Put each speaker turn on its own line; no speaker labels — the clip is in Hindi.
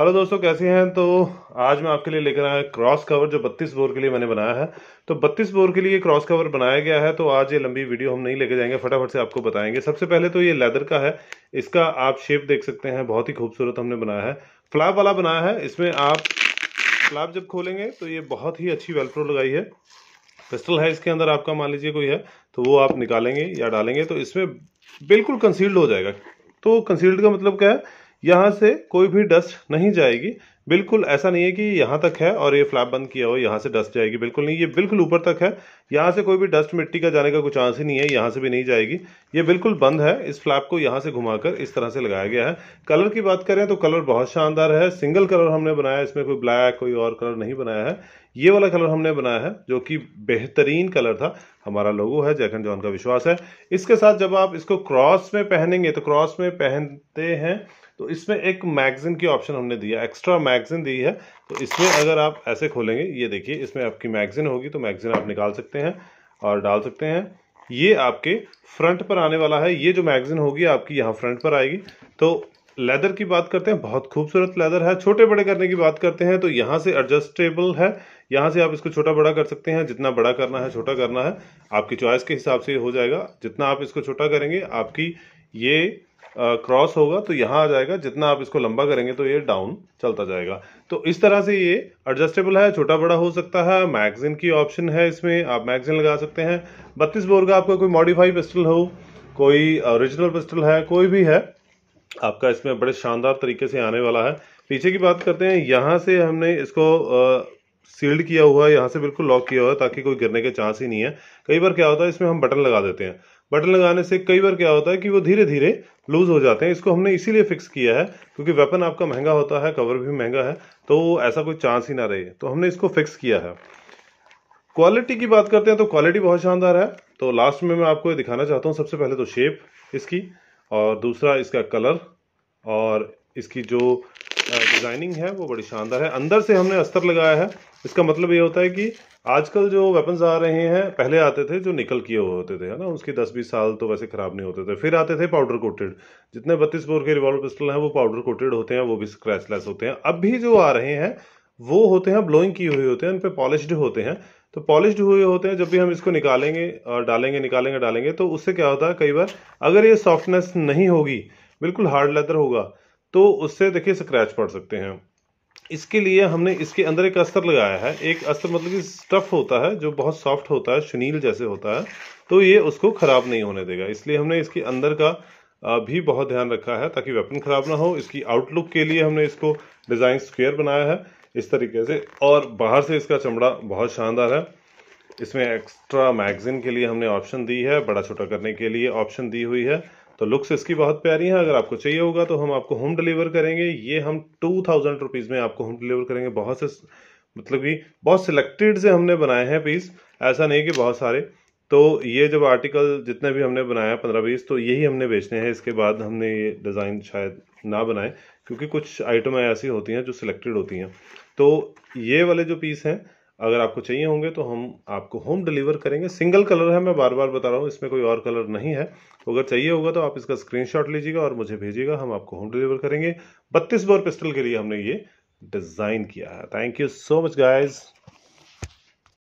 हेलो दोस्तों कैसे हैं तो आज मैं आपके लिए लेकर आया क्रॉस कवर जो 32 बोर के लिए मैंने बनाया है तो 32 बोर के लिए क्रॉस कवर बनाया गया है तो आज ये लंबी वीडियो हम नहीं लेके जाएंगे फटाफट से आपको बताएंगे सबसे पहले तो ये लेदर का है इसका आप शेप देख सकते हैं बहुत ही खूबसूरत हमने बनाया है फ्लैप वाला बनाया है इसमें आप फ्लैप जब खोलेंगे तो ये बहुत ही अच्छी वेलप्रो लगाई है पिस्टल है इसके अंदर आपका मान लीजिए कोई है तो वो आप निकालेंगे या डालेंगे तो इसमें बिल्कुल कंसील्ड हो जाएगा तो कंसील्ड का मतलब क्या है यहाँ से कोई भी डस्ट नहीं जाएगी बिल्कुल ऐसा नहीं है कि यहाँ तक है और ये फ्लैप बंद किया हो यहाँ से डस्ट जाएगी बिल्कुल नहीं ये बिल्कुल ऊपर तक है यहाँ से कोई भी डस्ट मिट्टी का जाने का कोई चांस ही नहीं है यहाँ से भी नहीं जाएगी ये बिल्कुल बंद है इस फ्लैप को यहाँ से घुमाकर इस तरह से लगाया गया है कलर की बात करें तो कलर बहुत शानदार है सिंगल कलर हमने बनाया इसमें कोई ब्लैक कोई और कलर नहीं बनाया है ये वाला कलर हमने बनाया है जो कि बेहतरीन कलर था हमारा लोगो है जैकन जॉन का विश्वास है इसके साथ जब आप इसको क्रॉस में पहनेंगे तो क्रॉस में पहनते हैं तो इसमें एक मैगजीन की ऑप्शन हमने दिया एक्स्ट्रा मैगजीन दी है तो इसमें अगर आप ऐसे खोलेंगे ये देखिए इसमें आपकी मैगजीन होगी तो मैगजीन आप निकाल सकते हैं और डाल सकते हैं ये आपके फ्रंट पर आने वाला है ये जो मैगजीन होगी आपकी यहाँ फ्रंट पर आएगी तो लेदर की बात करते हैं बहुत खूबसूरत लेदर है छोटे बड़े करने की बात करते हैं तो यहाँ से एडजस्टेबल है यहाँ से आप इसको छोटा बड़ा कर सकते हैं जितना बड़ा करना है छोटा करना है आपकी चॉइस के हिसाब से हो जाएगा जितना आप इसको छोटा करेंगे आपकी ये क्रॉस होगा तो यहाँ आ जाएगा जितना आप इसको लंबा करेंगे तो ये डाउन चलता जाएगा तो इस तरह से ये एडजस्टेबल है छोटा बड़ा हो सकता है मैगजीन की ऑप्शन है इसमें आप मैगजीन लगा सकते हैं बत्तीस बोर का आपका कोई मॉडिफाइड पिस्टल हो कोई ओरिजिनल पिस्टल है कोई भी है आपका इसमें बड़े शानदार तरीके से आने वाला है पीछे की बात करते हैं यहाँ से हमने इसको सील्ड किया हुआ है यहाँ से बिल्कुल लॉक किया हुआ है ताकि कोई गिरने के चांस ही नहीं है कई बार क्या होता है इसमें हम बटन लगा देते हैं बटन लगाने से कई बार क्या होता है कि वो धीरे धीरे लूज हो जाते हैं इसको हमने इसीलिए फिक्स किया है क्योंकि वेपन आपका महंगा होता है कवर भी महंगा है तो ऐसा कोई चांस ही ना रहे तो हमने इसको फिक्स किया है क्वालिटी की बात करते हैं तो क्वालिटी बहुत शानदार है तो लास्ट में मैं आपको दिखाना चाहता हूँ सबसे पहले तो शेप इसकी और दूसरा इसका कलर और इसकी जो डिज़ाइनिंग है वो बड़ी शानदार है अंदर से हमने अस्तर लगाया है इसका मतलब ये होता है कि आजकल जो वेपन्स आ रहे हैं पहले आते थे जो निकल किए हुए होते थे है ना उसके 10-20 साल तो वैसे ख़राब नहीं होते थे फिर आते थे पाउडर कोटेड जितने बत्तीस बोर के रिवॉल्वर पिस्टल हैं वो पाउडर कोटेड होते हैं वो भी स्क्रैचलेस होते हैं अब भी जो आ रहे हैं वो होते हैं ब्लोइंग किए हुए होते हैं उन पर पॉलिश्ड होते हैं तो पॉलिश्ड हुए होते हैं जब भी हम इसको निकालेंगे और डालेंगे निकालेंगे डालेंगे तो उससे क्या होता है कई बार अगर ये सॉफ्टनेस नहीं होगी बिल्कुल हार्ड लेदर होगा तो उससे देखिए स्क्रैच पड़ सकते हैं इसके लिए हमने इसके अंदर एक अस्तर लगाया है एक अस्तर मतलब कि स्टफ होता है जो बहुत सॉफ्ट होता है सुनील जैसे होता है तो ये उसको ख़राब नहीं होने देगा इसलिए हमने इसके अंदर का भी बहुत ध्यान रखा है ताकि वेपन ख़राब ना हो इसकी आउटलुक के लिए हमने इसको डिज़ाइन स्क्वेयर बनाया है इस तरीके से और बाहर से इसका चमड़ा बहुत शानदार है इसमें एक्स्ट्रा मैगजीन के लिए हमने ऑप्शन दी है बड़ा छोटा करने के लिए ऑप्शन दी हुई है तो लुक्स इसकी बहुत प्यारी है अगर आपको चाहिए होगा तो हम आपको होम डिलीवर करेंगे ये हम टू थाउजेंड रुपीज़ में आपको होम डिलीवर करेंगे बहुत से मतलब कि बहुत सिलेक्टेड से हमने बनाए हैं पीस ऐसा नहीं कि बहुत सारे तो ये जब आर्टिकल जितने भी हमने बनाया पंद्रह बीस तो यही हमने बेचने हैं इसके बाद हमने ये डिज़ाइन शायद ना बनाए क्योंकि कुछ आइटमें ऐसी होती हैं जो सिलेक्टेड होती हैं तो ये वाले जो पीस हैं अगर आपको चाहिए होंगे तो हम आपको होम डिलीवर करेंगे सिंगल कलर है मैं बार बार बता रहा हूँ इसमें कोई और कलर नहीं है तो अगर चाहिए होगा तो आप इसका स्क्रीनशॉट लीजिएगा और मुझे भेजिएगा हम आपको होम डिलीवर करेंगे बत्तीस बोर पिस्टल के लिए हमने ये डिज़ाइन किया है thank you so much guys